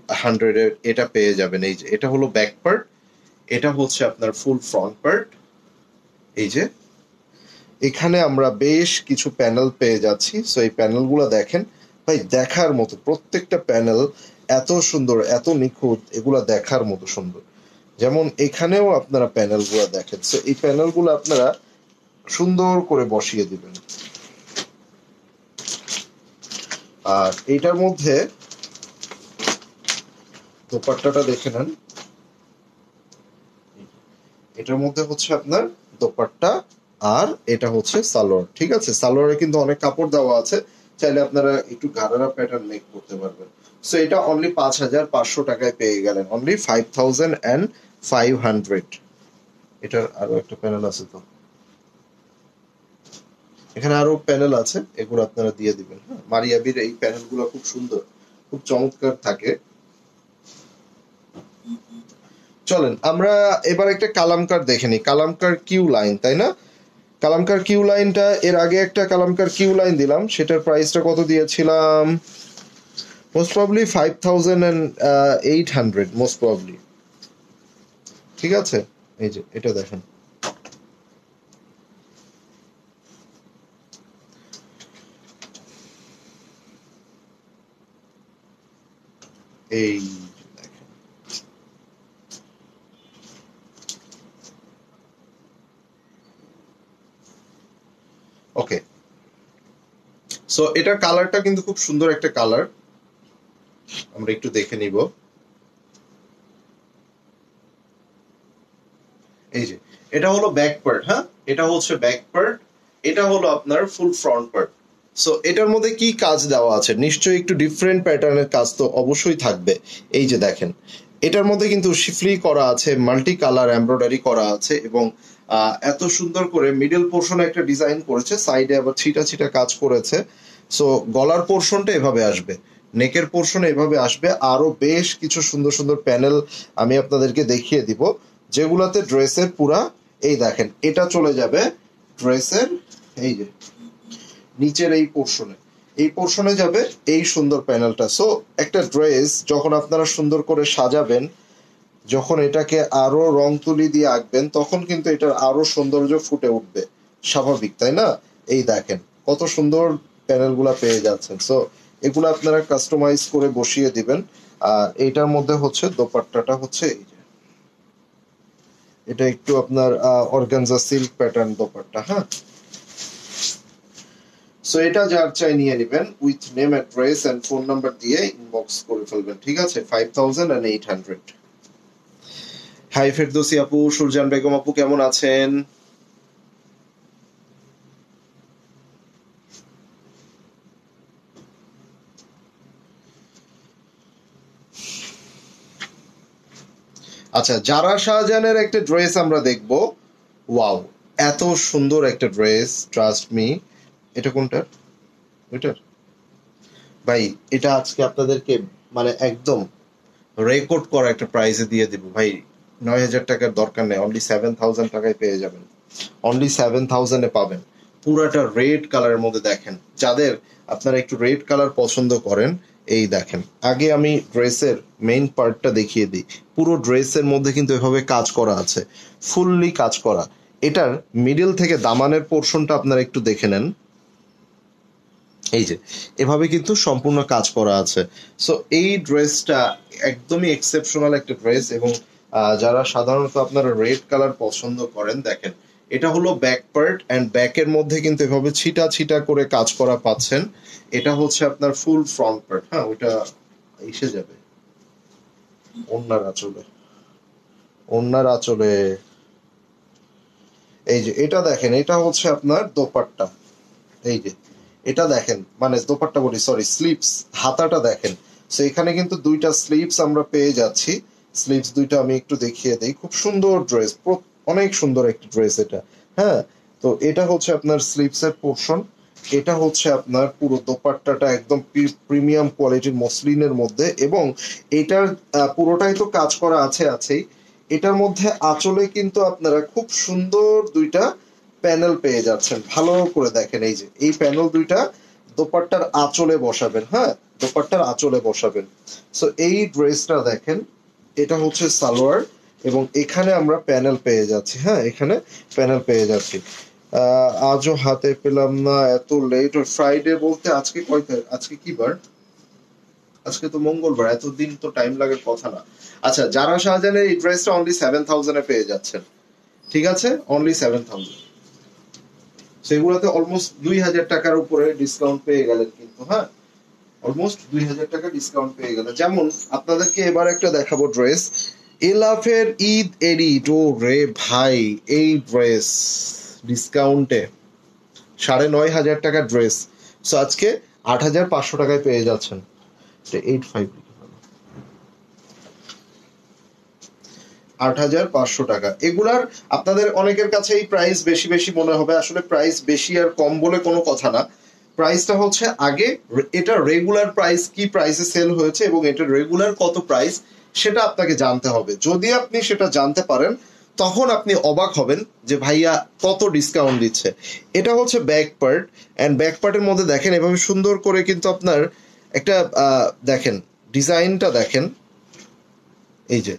এটা পেয়ে যাবেন এই যে এটা হলো ব্যাক পার্ট এটা হচ্ছে আপনার ফুল ফ্রন্ট পার্ট এই যে এখানে আমরা বেশ কিছু প্যানেল পেয়ে যাচ্ছি সো এই প্যানেলগুলো দেখেন ভাই দেখার মতো প্রত্যেকটা প্যানেল এত সুন্দর এত নিখুঁত এগুলা দেখার মতো সুন্দর যেমন এখানেও আপনারা প্যানেলগুলো দেখেন সো এই প্যানেলগুলো আপনারা সুন্দর করে বসিয়ে দিবেন আর এটার মধ্যে দোপাট্টাটা দেখে নেন এটার মধ্যে হচ্ছে আপনার দোপাট্টা আর এটা হচ্ছে সালোয়ার ঠিক আছে সালোয়ারে কিন্তু অনেক কাপড় দেওয়া আছে চাইলে আপনারা একটু গারারা প্যাটার্ন মেক করতে পারবেন সো এটা অনলি পাঁচ হাজার পাঁচশো টাকায় পেয়ে গেলেন only five thousand and five hundred এটার আরো একটা প্যানেল আছে তো এখানে আরো প্যানেল আছে এগুলো আপনারা দিয়ে দিবেন হ্যাঁ? মারিয়াবির এই গুলো খুব সুন্দর খুব চমৎকার থাকে চলেন আমরা এবার একটা কালামকার দেখে নিই কালামকার কিউ লাইন তাই না কালামকার কিউ লাইনটা এর আগে একটা কালামকার কিউ লাইন দিলাম সেটার প্রাইসটা কত দিয়েছিলাম most probably five thousand and eight hundred most probably ঠিক আছে এই যে এটা দেখেন এই ওকে সো এটার কালারটা কিন্তু খুব সুন্দর একটা কালার আমরা একটু দেখে নিব এই যে এটা হলো ব্যাক পার্ট হ্যাঁ এটা হচ্ছে ব্যাক পার্ট এটা হলো আপনার ফুল ফ্রন্ট পার্ট সো এটার মধ্যে কি কাজ দেওয়া আছে নিশ্চয়ই একটু ডিফারেন্ট প্যাটার্নের কাজ তো অবশ্যই থাকবে এই যে দেখেন এটার মধ্যে কিন্তু শিফলি করা আছে মাল্টি কালার এমব্রয়ডারি করা আছে এবং এত সুন্দর করে মিডল পোর্শনে একটা ডিজাইন করেছে সাইডে আবার ছিটা ছিটা কাজ করেছে সো গলার পোর্শনটা এভাবে আসবে নেকের পোর্শন এভাবে আসবে আরো বেশ কিছু সুন্দর সুন্দর প্যানেল আমি আপনাদেরকে দেখিয়ে দিব যেগুলাতে ড্রেসের পুরা এই দেখেন এটা চলে যাবে ড্রেসের এই যে নিচের এই পোর্শনে এই পোর্শনে যাবে এই সুন্দর প্যানেলটা সো একটা ড্রেস যখন আপনারা সুন্দর করে সাজাবেন যখন এটাকে আরো রং তুলি দিয়ে আঁকবেন তখন কিন্তু এটার আরো সৌন্দর্য ফুটে উঠবে স্বাভাবিক তাই না এই দেখেন কত সুন্দর প্যানেলগুলা পেয়ে যাচ্ছেন সো এগুলো আপনারা কাস্টমাইজ করে বসিয়ে দিবেন আর এটার মধ্যে হচ্ছে দোপাট্টাটা হচ্ছে এই যে এটা একটু আপনার অর্গানজা সিল্ক প্যাটার্ন দোপাট্টা হ্যাঁ সো এটা যার চাই নিয়ে নেবেন with name address and phone number দিয়ে ইনবক্স করে ফেলবেন ঠিক আছে five thousand and eight hundred hi Ferdousi আপু সুরজান বেগম আপু কেমন আছেন আচ্ছা যারা শাহজানের একটা ড্রেস আমরা দেখব ওয়াও এত সুন্দর একটা ড্রেস ট্রাস্ট মি এটা কোনটার ওইটার ভাই এটা আজকে আপনাদেরকে মানে একদম রেকর্ড করা একটা প্রাইজে দিয়ে দেব ভাই নয় হাজার টাকার দরকার নেই অনলি সেভেন থাউজেন্ড টাকায় পেয়ে যাবেন অনলি সেভেন থাউজেন্ডে পাবেন পুরাটা রেড কালারের মধ্যে দেখেন যাদের আপনারা একটু রেড কালার পছন্দ করেন এই দেখেন আগে আমি ড্রেসের মেইন পার্টটা দেখিয়ে দিই পুরো ড্রেসের মধ্যে কিন্তু এভাবে কাজ করা আছে ফুললি কাজ করা এটার মিডল থেকে দামানের পোর্শনটা আপনারা একটু দেখে নেন এই যে এভাবে কিন্তু সম্পূর্ণ কাজ করা আছে সো এই ড্রেসটা একদমই এক্সেপশনাল একটা ড্রেস এবং যারা সাধারণত আপনারা রেড কালার পছন্দ করেন দেখেন এটা হলো ব্যাক পার্ট অ্যান্ড ব্যাকের মধ্যে কিন্তু এভাবে ছিটা ছিটা করে কাজ করা পাচ্ছেন এটা হচ্ছে আপনার ফুল ফ্রন্ট পার্ট হ্যাঁ ওইটা এসে যাবে অন্যার আঁচলে অন্যার আঁচলে এই যে এটা দেখেন এটা হচ্ছে আপনার দোপাট্টা এই যে এটা দেখেন মানে দোপাট্টা বলি সরি স্লিপস হাতাটা দেখেন সো এখানে কিন্তু দুইটা স্লিপস আমরা পেয়ে যাচ্ছি স্লিপস দুইটা আমি একটু দেখিয়ে দিই খুব সুন্দর ড্রেস অনেক সুন্দর একটি ড্রেস এটা হ্যাঁ তো এটা হচ্ছে আপনার স্লিপসের পোর্শন এটা হচ্ছে আপনার পুরো দোপাট্টাটা একদম প্রিমিয়াম কোয়ালিটির মসলিনের মধ্যে এবং এটার পুরোটাই তো কাজ করা আছে আছেই এটার মধ্যে আঁচলে কিন্তু আপনারা খুব সুন্দর দুইটা প্যানেল পেয়ে যাচ্ছেন ভালো করে দেখেন এই যে এই প্যানেল দুইটা দোপাট্টার আঁচলে বসাবেন হ্যাঁ দোপাট্টার আঁচলে বসাবেন সো এই ড্রেসটা দেখেন এটা হচ্ছে সালোয়ার এবং এখানে আমরা প্যানেল পেয়ে যাচ্ছি হ্যাঁ এখানে প্যানেল পেয়ে যাচ্ছি আজও হাতে পেলাম না এত লেট ফ্রাইডে বলতে আজকে কয় আজকে কি বার আজকে তো মঙ্গলবার এতদিন তো টাইম লাগে কথা না আচ্ছা যারা শাহজাহানের এই ড্রেসটা অনলি সেভেন থাউজেন্ডে পেয়ে যাচ্ছেন ঠিক আছে অনলি সেভেন থাউজেন্ড সেগুলোতে অলমোস্ট দুই হাজার টাকার উপরে ডিসকাউন্ট পেয়ে গেলেন কিন্তু হ্যাঁ অলমোস্ট দুই হাজার টাকা ডিসকাউন্ট পেয়ে গেলেন যেমন আপনাদেরকে এবার একটা দেখাবো ড্রেস এলাফের ঈদ এরিড ও রে ভাই এই ড্রেস ডিসকাউন্টে সাড়ে নয় হাজার টাকা ড্রেস সো আজকে আট হাজার পাঁচশো টাকায় পেয়ে যাচ্ছেন এইট ফাইভ আট হাজার পাঁচশো টাকা এগুলার আপনাদের অনেকের কাছে এই প্রাইস বেশি বেশি মনে হবে আসলে প্রাইস বেশি আর কম বলে কোনো কথা না প্রাইসটা হচ্ছে আগে এটা রেগুলার প্রাইস কি প্রাইসে সেল হয়েছে এবং এটা রেগুলার কত প্রাইস সেটা আপনাকে জানতে হবে যদি আপনি সেটা জানতে পারেন তখন আপনি অবাক হবেন যে ভাইয়া কত ডিসকাউন্ট দিচ্ছে এটা হচ্ছে ব্যাক পার্ট অ্যান্ড ব্যাক পার্টের মধ্যে দেখেন এভাবে সুন্দর করে কিন্তু আপনার একটা দেখেন ডিজাইনটা দেখেন এই যে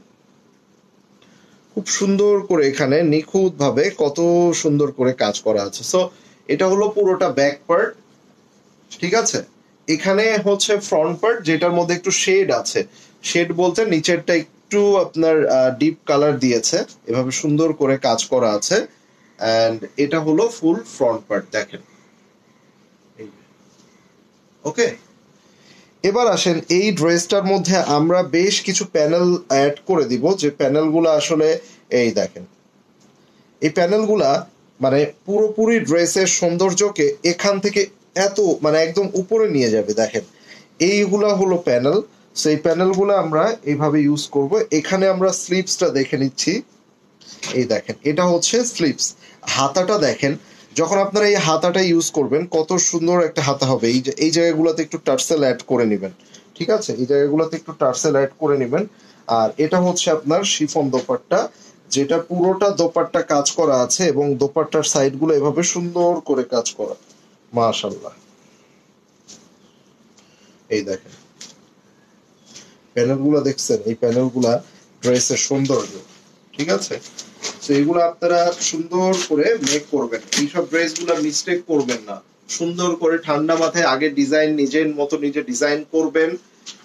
খুব সুন্দর করে এখানে নিখুঁতভাবে কত সুন্দর করে কাজ করা আছে সো এটা হলো পুরোটা ব্যাক পার্ট ঠিক আছে এখানে হচ্ছে ফ্রন্ট পার্ট যেটার মধ্যে একটু শেড আছে শেড বলতে নিচেরটা একটু আপনার ডিপ কালার দিয়েছে এভাবে সুন্দর করে কাজ করা আছে অ্যান্ড এটা হলো ফুল ফ্রন্ট পার্ট দেখেন ওকে এবার আসেন এই ড্রেসটার মধ্যে আমরা বেশ কিছু প্যানেল অ্যাড করে দিব যে প্যানেলগুলো আসলে এই দেখেন এই প্যানেলগুলা মানে পুরোপুরি ড্রেসের সৌন্দর্যকে এখান থেকে এত মানে একদম উপরে নিয়ে যাবে দেখেন এইগুলা হলো প্যানেল সো এই প্যানেলগুলো আমরা এইভাবে ইউজ করব এখানে আমরা স্লিপসটা দেখে নিচ্ছি এই দেখেন এটা হচ্ছে স্লিপস হাতাটা দেখেন যখন আপনারা এই হাতাটা ইউজ করবেন কত সুন্দর একটা হাতা হবে এই এই জায়গাগুলোতে একটু টার্সেল অ্যাড করে নেবেন ঠিক আছে এই জায়গাগুলোতে একটু টার্সেল অ্যাড করে নেবেন আর এটা হচ্ছে আপনার শিফন দোপাট্টা যেটা পুরোটা দোপাট্টা কাজ করা আছে এবং দোপাট্টার সাইডগুলো এভাবে সুন্দর করে কাজ করা মাশাল্লাহ এই দেখেন প্যানেলগুলো দেখছেন এই প্যানেলগুলো ড্রেসের সৌন্দর্য ঠিক আছে তো এগুলো আপনারা সুন্দর করে মেক করবেন এইসব গুলো মিস্টেক করবেন না সুন্দর করে ঠান্ডা মাথায় আগে ডিজাইন নিজের মতো নিজে ডিজাইন করবেন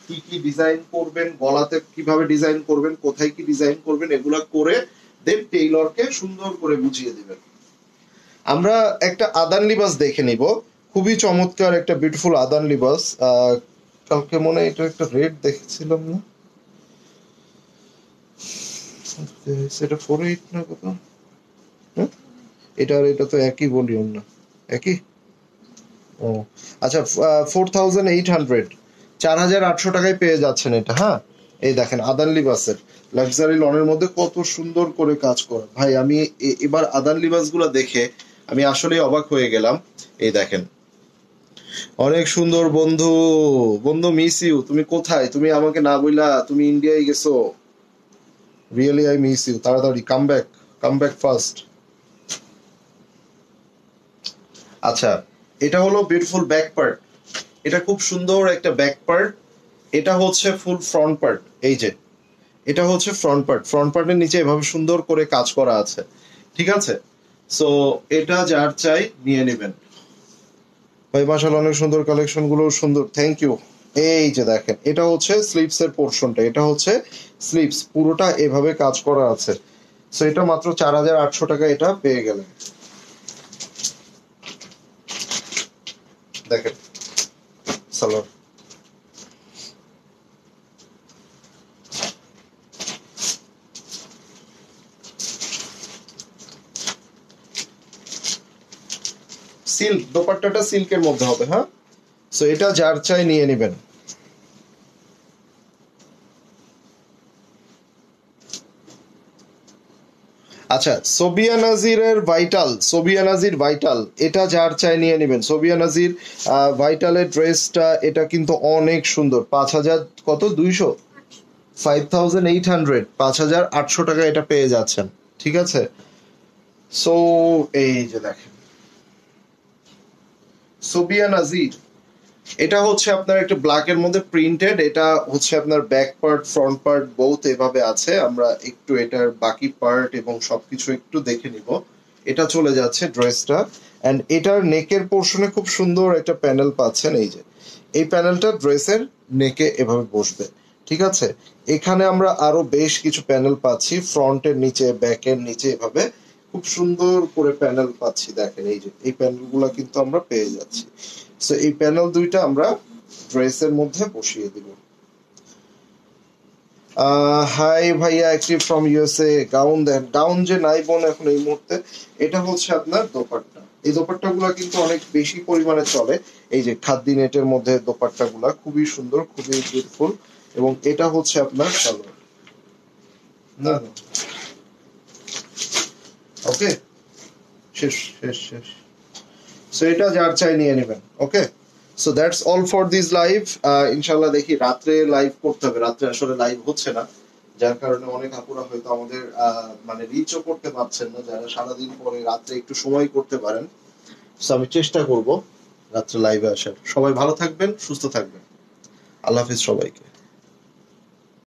কি কি ডিজাইন করবেন গলাতে কিভাবে ডিজাইন করবেন কোথায় কি ডিজাইন করবেন এগুলো করে দেন টেইলরকে সুন্দর করে বুঝিয়ে দিবেন আমরা একটা আদান লিবাস দেখে নিব খুবই চমৎকার একটা বিউটিফুল আদান লিবাস কালকে মনে এটা একটা রেড দেখেছিলাম না সেটা ফোর এইট না কত হ্যাঁ এটা আর এটা তো একই ভলিউম না একই ও আচ্ছা ফোর থাউজেন্ড এইট হান্ড্রেড চার হাজার আটশো টাকায় পেয়ে যাচ্ছেন এটা হ্যাঁ এই দেখেন লাক্সারি লনের মধ্যে কত সুন্দর করে কাজ করে ভাই আমি এবার আদান লিবাসগুলো দেখে আমি আসলে অবাক হয়ে গেলাম এই দেখেন অনেক সুন্দর বন্ধু বন্ধু মিস ইউ তুমি কোথায় তুমি আমাকে না বইলা তুমি ইন্ডিয়ায় গেছো রিয়েলি আই মিস ইউ তাড়াতাড়ি come back come back first আচ্ছা এটা হলো বিউটিফুল ব্যাক পার্ট এটা খুব সুন্দর একটা ব্যাক পার্ট এটা হচ্ছে ফুল ফ্রন্ট পার্ট এই যে এটা হচ্ছে ফ্রন্ট পার্ট ফ্রন্ট পার্টের নিচে এভাবে সুন্দর করে কাজ করা আছে ঠিক আছে সো এটা যার চাই নিয়ে নেবেন ভাই মাসাল অনেক সুন্দর কালেকশন গুলো সুন্দর থ্যাংক ইউ এই যে দেখেন এটা হচ্ছে স্লিপস এর পোর্শনটা এটা হচ্ছে স্লিপস পুরোটা এভাবে কাজ করা আছে সো এটা মাত্র চার হাজার আটশো টাকা এটা পেয়ে গেলেন দেখেন সালোয়ার সিল্ক দোপাট্টাটা সিল্কের মধ্যে হবে হ্যাঁ সো এটা যার চাই নিয়ে নেবেন আচ্ছা সোবিয়া নাজিরের ভাইটাল সোবিয়া নাজির ভাইটাল এটা যার চাই নিয়ে নেবেন সোবিয়া নাজির ভাইটালের ড্রেসটা এটা কিন্তু অনেক সুন্দর পাঁচ হাজার কত দুইশো ফাইভ থাউজেন্ড এইট হান্ড্রেড পাঁচ হাজার আটশো টাকা এটা পেয়ে যাচ্ছেন ঠিক আছে সো এই যে দেখেন সোবিয়া নাজির এটা হচ্ছে আপনার একটা ব্ল্যাক এর মধ্যে প্রিন্টেড এটা হচ্ছে আপনার back part front part both এভাবে আছে আমরা একটু এটার বাকি পার্ট এবং সবকিছু একটু দেখে নিব এটা চলে যাচ্ছে ড্রেসটা অ্যান্ড এটার নেকের পোর্শনে খুব সুন্দর একটা প্যানেল পাচ্ছেন এই যে এই প্যানেলটা ড্রেসের নেকে এভাবে বসবে ঠিক আছে এখানে আমরা আরো বেশ কিছু প্যানেল পাচ্ছি ফ্রন্টের নিচে ব্যাকের নিচে এভাবে খুব সুন্দর করে প্যানেল পাচ্ছি দেখেন এই যে এই প্যানেলগুলো কিন্তু আমরা পেয়ে যাচ্ছি সো এই প্যানেল দুইটা আমরা ড্রেসের মধ্যে বসিয়ে দিব হাই ভাইয়া একটি from USA gown then gown যে নাই বোন এখন এই মুহূর্তে এটা হচ্ছে আপনার দোপাট্টা এই দোপাট্টা গুলা কিন্তু অনেক বেশি পরিমাণে চলে এই যে খাদ্যি নেটের মধ্যে দোপাট্টা গুলা খুবই সুন্দর খুবই বিউটিফুল এবং এটা হচ্ছে আপনার সালোয়ার ওকে শেষ শেষ শেষ সো এটা যার চাই নিয়ে নেবেন okay so that's all for this live ইনশাল্লাহ দেখি রাত্রে লাইভ করতে হবে রাত্রে আসলে লাইভ হচ্ছে না যার কারণে অনেক আপুরা হয়তো আমাদের মানে রিচও করতে পারছেন না যারা সারাদিন পরে রাত্রে একটু সময় করতে পারেন সো আমি চেষ্টা করব রাত্রে লাইভে আসার সবাই ভালো থাকবেন সুস্থ থাকবেন আল্লাহ হাফিজ সবাইকে